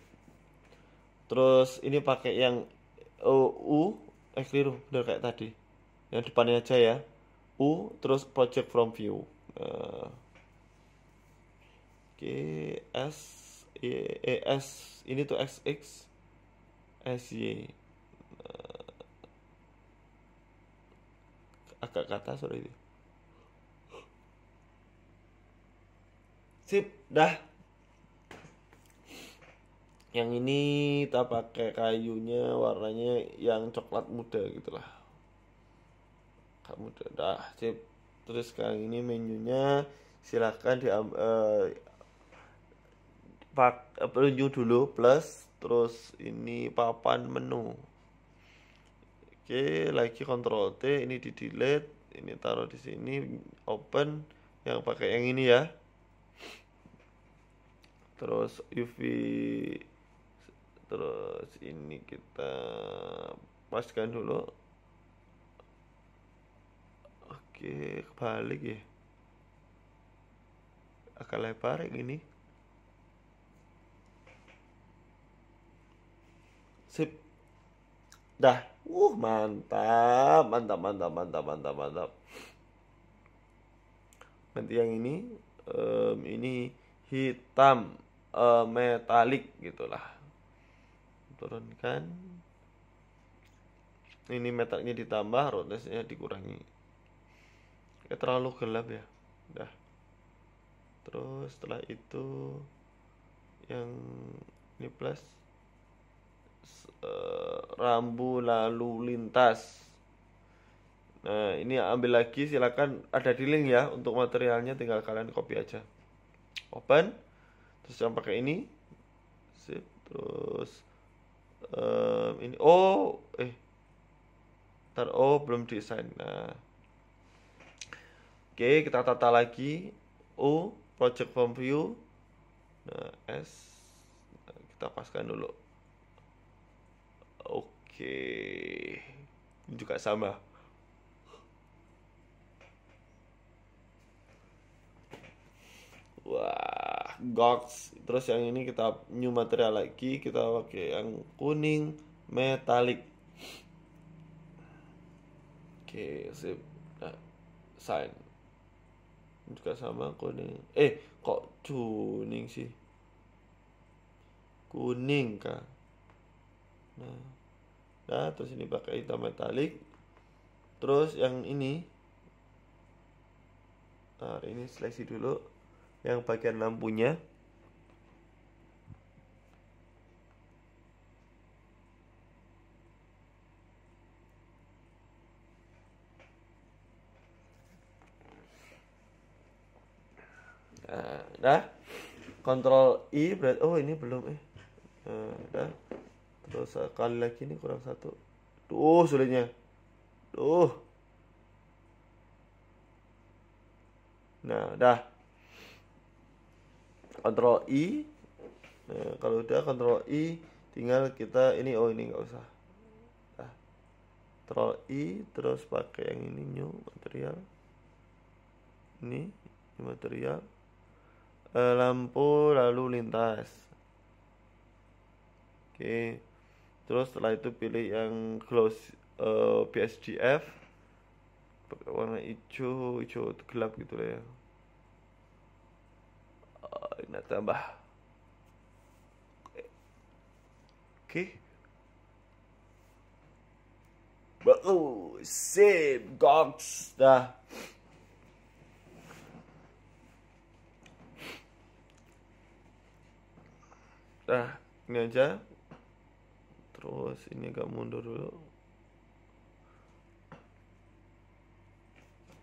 terus ini pakai yang eh, u eh keliru bener kayak tadi yang depannya aja ya u terus project from view uh, Oke, S E E S ini tuh XX SY eh, agak kata atas sudah itu. Sip, dah. Yang ini kita pakai kayunya warnanya yang coklat muda gitulah. Kamu udah Dah, sip. Terus sekarang ini menunya silahkan di uh, eh, pak eh, penunjuk dulu plus terus ini papan menu oke lagi kontrol T ini di delete ini taruh di sini open yang pakai yang ini ya terus UV terus ini kita paskan dulu oke balik ya agak lebar yang ini Sip. Dah. Uh, mantap, mantap, mantap, mantap, mantap, mantap. Nanti yang ini, um, ini hitam, uh, metalik gitulah. Turunkan. Ini metalnya ditambah, rotasnya dikurangi. Ya, terlalu gelap ya. Dah. Terus setelah itu yang ini plus Eh, rambu lalu lintas. Nah, ini ambil lagi silakan ada di link ya untuk materialnya tinggal kalian copy aja. Open. Terus yang pakai ini. Sip, terus um, ini oh eh Ntar, oh belum desain. Nah. Oke, kita tata lagi. O project form view. Nah, S nah, kita paskan dulu. Oke. Ini juga sama. Wah, gox. Terus yang ini kita new material lagi, kita pakai yang kuning metalik. Oke, sip. Nah, sign. Ini juga sama kuning. Eh, kok kuning sih? Kuning kah? Nah terus ini pakai hitam metalik terus yang ini nah, ini seleksi dulu yang bagian lampunya Nah, nah, kontrol I e, berarti oh ini belum eh sekali lagi ini kurang satu tuh sulitnya tuh nah dah kontrol i nah, kalau udah kontrol i tinggal kita ini oh ini nggak usah nah, kontrol i terus pakai yang ini new material ini new material eh, lampu lalu lintas oke okay terus setelah itu pilih yang gloss uh, eh, PSDF pakai warna hijau hijau gelap gitu lah ya uh, ini tambah oke okay. Bagus, sip, goks, dah. Dah, ini aja terus ini agak mundur dulu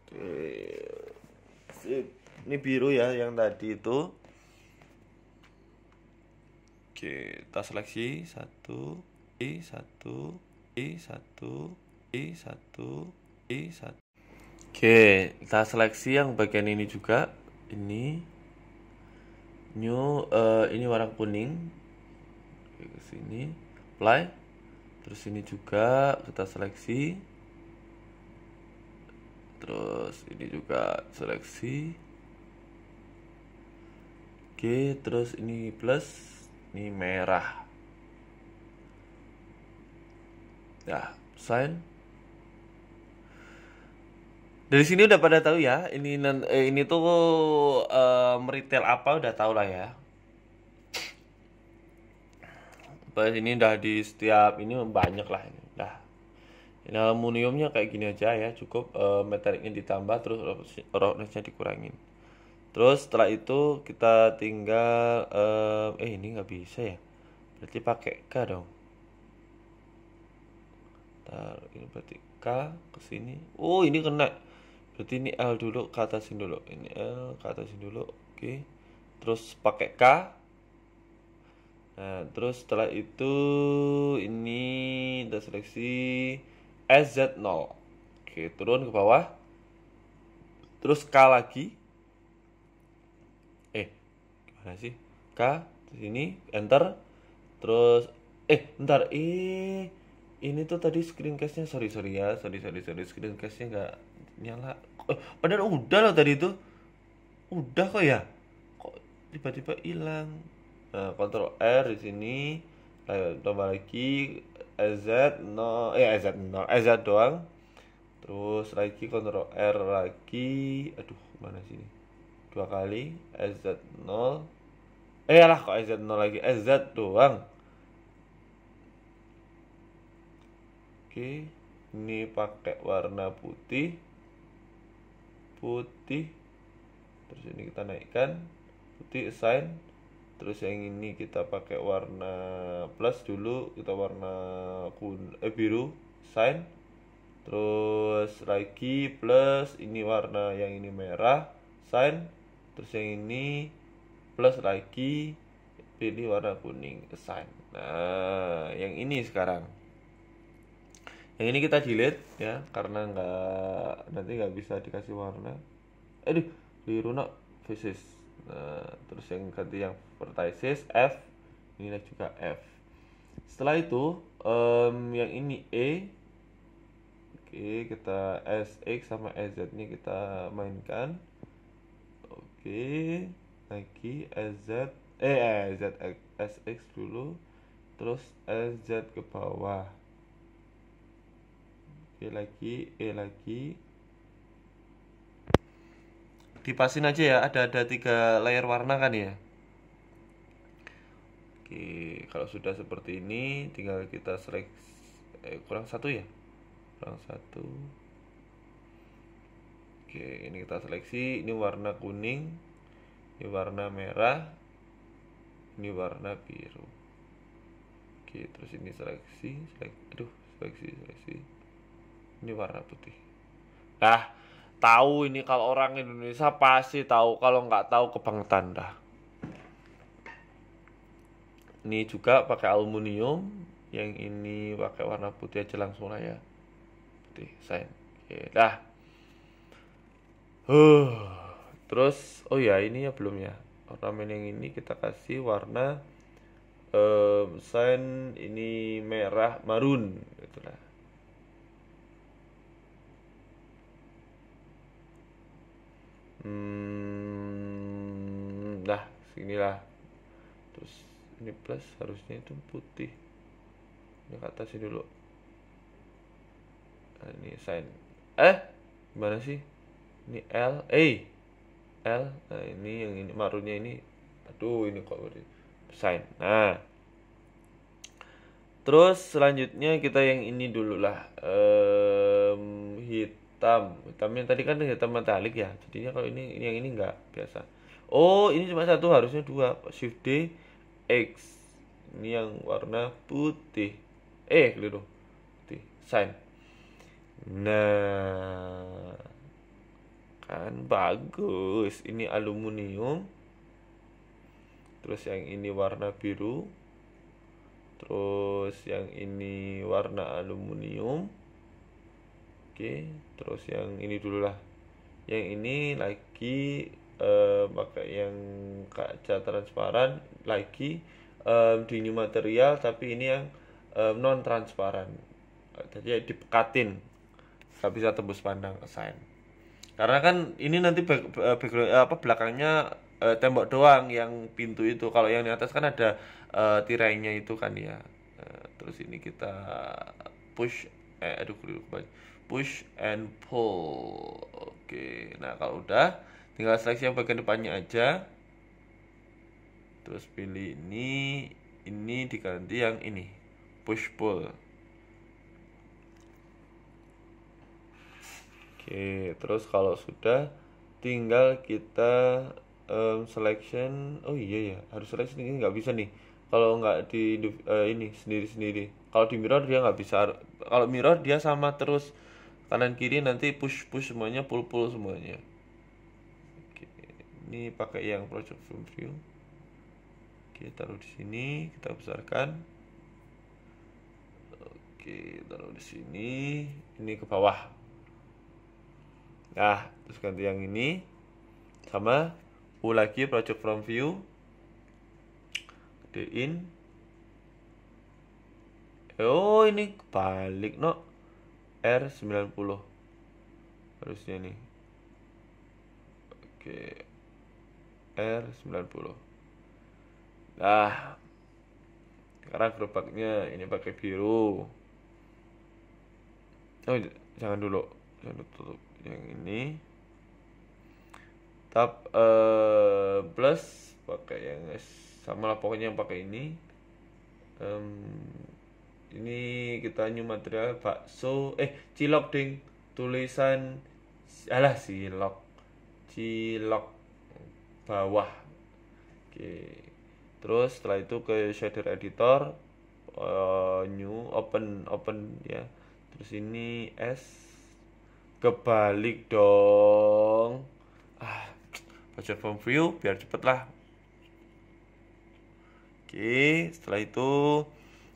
oke ini biru ya yang tadi itu oke kita seleksi satu i satu i satu i satu i satu oke kita seleksi yang bagian ini juga ini new uh, ini warna kuning ke sini apply terus ini juga kita seleksi terus ini juga seleksi oke terus ini plus ini merah ya sign dari sini udah pada tahu ya ini eh, ini tuh uh, eh, retail apa udah tahu lah ya Terus ini udah di setiap ini banyak lah ini. Dah. Ini aluminiumnya kayak gini aja ya, cukup e, eh, metaliknya ditambah terus roughnessnya dikurangin. Terus setelah itu kita tinggal e, eh ini nggak bisa ya. Berarti pakai K dong. Taruh ini berarti K ke sini. Oh, ini kena. Berarti ini L dulu ke atasin dulu. Ini L ke atasin dulu. Oke. Terus pakai K Nah, terus setelah itu ini kita seleksi SZ0. Oke, turun ke bawah. Terus K lagi. Eh, gimana sih? K di sini enter. Terus eh ntar eh ini tuh tadi screen screencastnya sorry sorry ya sorry sorry sorry screen screencastnya nggak nyala oh, padahal udah loh tadi itu udah kok ya kok tiba-tiba hilang Nah, eh, kontrol R di sini coba lagi EZ no eh EZ no EZ doang. Terus lagi kontrol R lagi. Aduh, mana sini? Dua kali EZ 0. Eh lah kok EZ 0 lagi EZ doang. Oke, ini pakai warna putih. Putih. Terus ini kita naikkan putih assign terus yang ini kita pakai warna plus dulu kita warna kun eh biru sign terus lagi plus ini warna yang ini merah sign terus yang ini plus lagi pilih warna kuning sign nah yang ini sekarang yang ini kita delete ya karena nggak nanti nggak bisa dikasih warna aduh biru nak faces Eh, terus yang ganti yang vertices F, ini juga F. Setelah itu um, yang ini E. Oke, kita SX sama SZ e ini kita mainkan. Oke, lagi SZ e eh SZ e SX dulu terus SZ ke bawah. Oke, lagi E lagi dipasin aja ya ada ada tiga layer warna kan ya Oke, kalau sudah seperti ini tinggal kita select eh, kurang satu ya. Kurang satu. Oke, ini kita seleksi, ini warna kuning, ini warna merah, ini warna biru. Oke, terus ini seleksi, seleksi aduh, seleksi, seleksi. Ini warna putih. Nah, tahu ini kalau orang Indonesia pasti tahu kalau nggak tahu kebangetan dah ini juga pakai aluminium yang ini pakai warna putih aja langsung lah ya putih sign oke dah huh. terus oh ya ini ya belum ya ornamen yang ini kita kasih warna um, eh, sign ini merah marun gitu lah hmm, nah inilah terus ini plus harusnya itu putih ini ke atas dulu nah, ini sign eh gimana sih ini L A eh, L nah ini yang ini marunya ini aduh ini kok sign nah terus selanjutnya kita yang ini dulu lah um, hit hitam hitam yang tadi kan hitam metalik ya jadinya kalau ini yang ini enggak biasa oh ini cuma satu harusnya dua shift D X ini yang warna putih eh keliru putih sign nah kan bagus ini aluminium terus yang ini warna biru terus yang ini warna aluminium Oke, terus yang ini dulu lah. Yang ini lagi uh, pakai yang kaca transparan lagi um, di new material tapi ini yang um, eh, non transparan. Jadi dipekatin. tapi bisa tembus pandang ke sign. Karena kan ini nanti back, apa belakangnya uh, tembok doang yang pintu itu. Kalau yang di atas kan ada uh, tirainya itu kan ya. Uh, terus ini kita push eh aduh push and pull oke nah kalau udah tinggal seleksi yang bagian depannya aja terus pilih ini ini diganti yang ini push pull Oke, terus kalau sudah tinggal kita um, selection. Oh iya ya, harus seleksi ini nggak bisa nih. Kalau nggak di uh, ini sendiri-sendiri. Kalau di mirror dia nggak bisa. Kalau mirror dia sama terus kanan kiri nanti push push semuanya pull pull semuanya oke ini pakai yang project film view oke taruh di sini kita besarkan oke taruh di sini ini ke bawah nah terus ganti yang ini sama U lagi project from view in. oh ini balik no R90 harusnya nih oke R90 nah sekarang gerobaknya ini pakai biru oh jangan dulu jangan tutup yang ini tab uh, eh, plus pakai yang sama lah pokoknya yang pakai ini um, ini kita new material bakso eh cilok ding tulisan alah cilok cilok bawah oke terus setelah itu ke shader editor uh, new open open ya terus ini s kebalik dong ah baca form view biar cepet lah oke setelah itu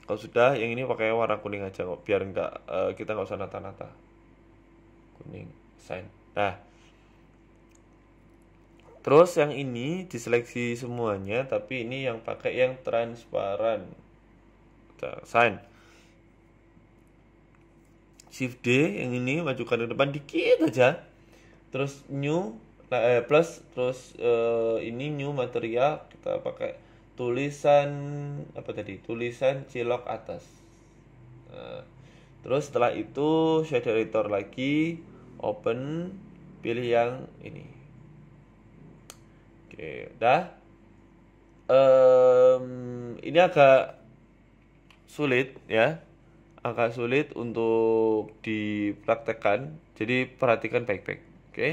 kalau sudah yang ini pakai warna kuning aja kok biar nggak uh, kita nggak usah nata-nata kuning sign nah terus yang ini diseleksi semuanya tapi ini yang pakai yang transparan sign shift D yang ini majukan ke depan dikit aja terus new nah, eh, plus terus eh, ini new material kita pakai tulisan apa tadi tulisan cilok atas eh, terus setelah itu shader editor lagi open pilih yang ini oke udah um, ini agak sulit ya agak sulit untuk dipraktekkan jadi perhatikan baik-baik oke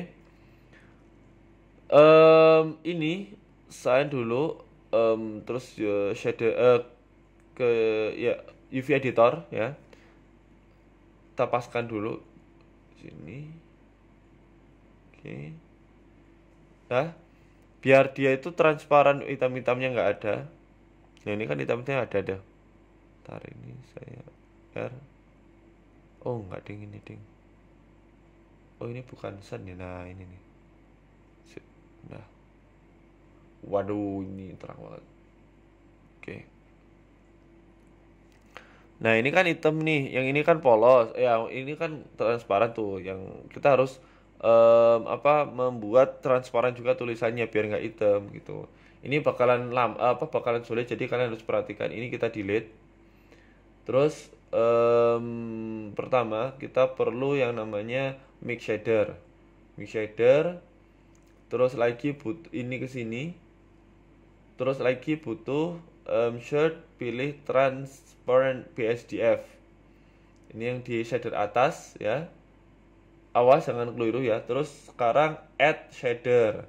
um, ini saya dulu um, terus uh, ya, shader uh, ke ya UV editor ya kita paskan dulu sini oke okay. nah biar dia itu transparan hitam-hitamnya nggak ada nah ini kan hitam hitamnya ada deh tar ini saya R oh nggak ding ini ding oh ini bukan sun ya nah ini nih nah Waduh, ini terang banget. Oke. Nah, ini kan item nih. Yang ini kan polos. Ya, ini kan transparan tuh. Yang kita harus um, apa membuat transparan juga tulisannya biar nggak item gitu. Ini bakalan lam apa bakalan sulit jadi kalian harus perhatikan. Ini kita delete. Terus um, pertama kita perlu yang namanya mix shader. Mix shader terus lagi put ini ke sini terus lagi butuh um, shirt pilih transparent BSDF ini yang di shader atas ya awas jangan keliru ya terus sekarang add shader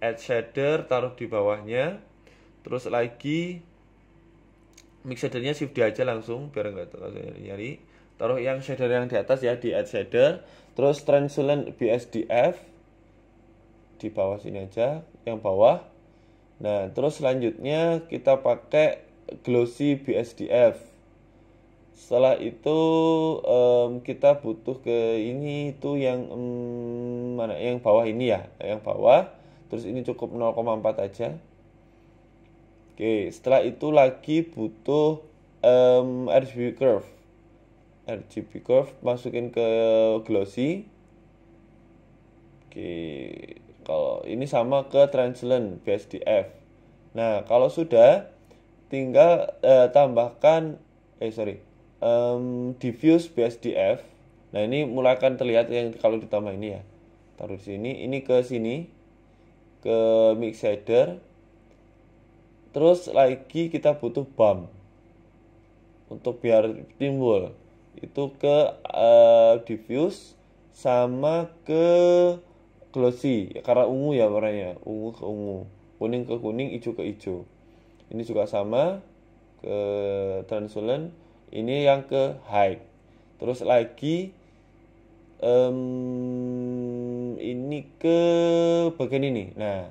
add shader taruh di bawahnya terus lagi mix shadernya shift aja langsung biar enggak terlalu nyari taruh yang shader yang di atas ya di add shader terus translucent BSDF di bawah sini aja yang bawah Nah, terus selanjutnya kita pakai glossy BSDF. Setelah itu um, kita butuh ke ini itu yang um, mana yang bawah ini ya, yang bawah. Terus ini cukup 0,4 aja. Oke, setelah itu lagi butuh um, RGB curve. RGB curve masukin ke glossy. Oke, kalau ini sama ke translen BSDF. Nah, kalau sudah tinggal eh, tambahkan eh sorry um, diffuse BSDF. Nah, ini mulai akan terlihat yang kalau ditambah ini ya. Taruh di sini, ini ke sini ke mix header. Terus lagi kita butuh bump untuk biar timbul itu ke uh, diffuse sama ke glossy ya, karena ungu ya warnanya ungu ke ungu kuning ke kuning hijau ke hijau ini juga sama ke translucent ini yang ke high terus lagi um, ini ke bagian ini nah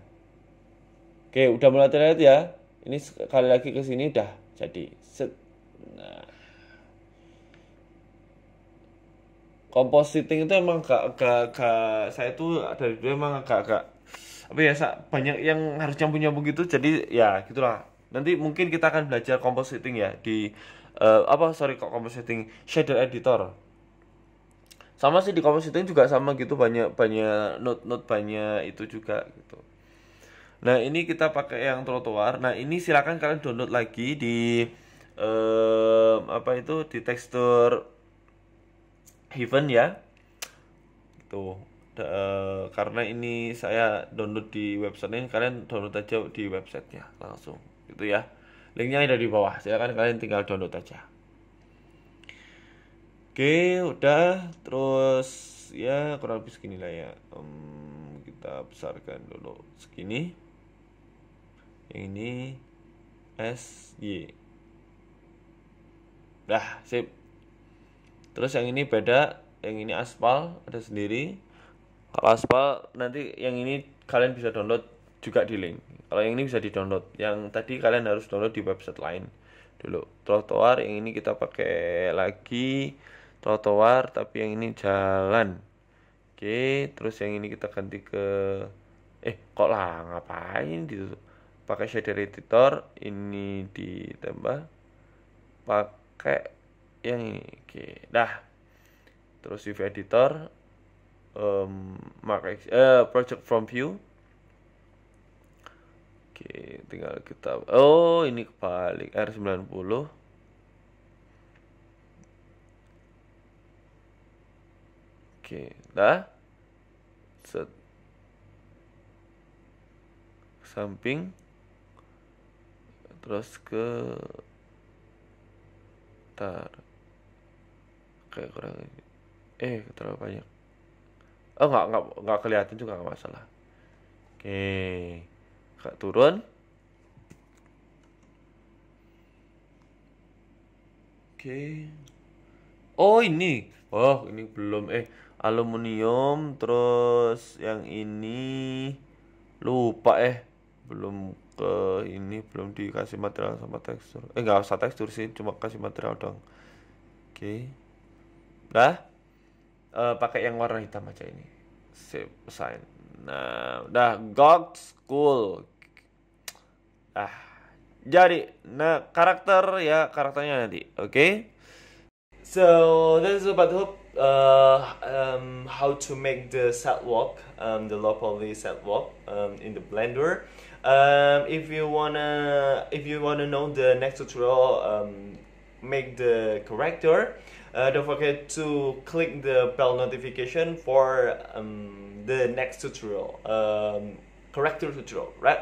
oke udah mulai terlihat ya ini sekali lagi ke sini udah jadi set nah compositing itu emang gak, gak, gak saya tuh dari dulu emang agak agak apa ya banyak yang harus nyambung nyambung gitu jadi ya gitulah nanti mungkin kita akan belajar compositing ya di uh, apa sorry kok compositing shader editor sama sih di compositing juga sama gitu banyak banyak note note banyak itu juga gitu nah ini kita pakai yang trotoar nah ini silakan kalian download lagi di uh, apa itu di tekstur event ya tuh da, uh, karena ini saya download di website ini kalian download aja di websitenya langsung gitu ya linknya ada di bawah saya silakan kalian tinggal download aja oke udah terus ya kurang lebih segini lah ya um, kita besarkan dulu segini yang ini S Y dah sip terus yang ini beda yang ini aspal ada sendiri kalau aspal nanti yang ini kalian bisa download juga di link kalau yang ini bisa di download yang tadi kalian harus download di website lain dulu trotoar yang ini kita pakai lagi trotoar tapi yang ini jalan oke terus yang ini kita ganti ke eh kok lah ngapain gitu pakai shader editor ini ditambah pakai ya ini oke dah terus view editor um, mark uh, project from view oke tinggal kita oh ini kebalik R90 oke dah set samping terus ke tar kayak kurang eh terlalu banyak oh nggak nggak nggak kelihatan juga nggak masalah oke kak turun oke oh ini oh ini belum eh aluminium terus yang ini lupa eh belum ke ini belum dikasih material sama tekstur eh nggak usah tekstur sih cuma kasih material dong oke okay. Udah? Uh, eh, pakai yang warna hitam aja ini. Sip, sign. Nah, udah God School. Ah. Jadi, nah karakter ya karakternya nanti, oke? Okay? So, this is about hope uh, um, how to make the sidewalk, um, the low poly sidewalk um, in the Blender. Um, if you wanna, if you wanna know the next tutorial, um, make the character. Uh, don't forget to click the bell notification for um, the next tutorial, um, tutorial, right?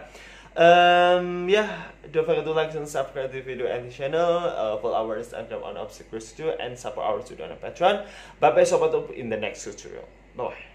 Um, yeah, don't forget to like and subscribe to the video and the channel, uh, follow our Instagram on Obsequious two and support our studio on Patreon. Bye-bye, so Up, in the next tutorial. Bye-bye.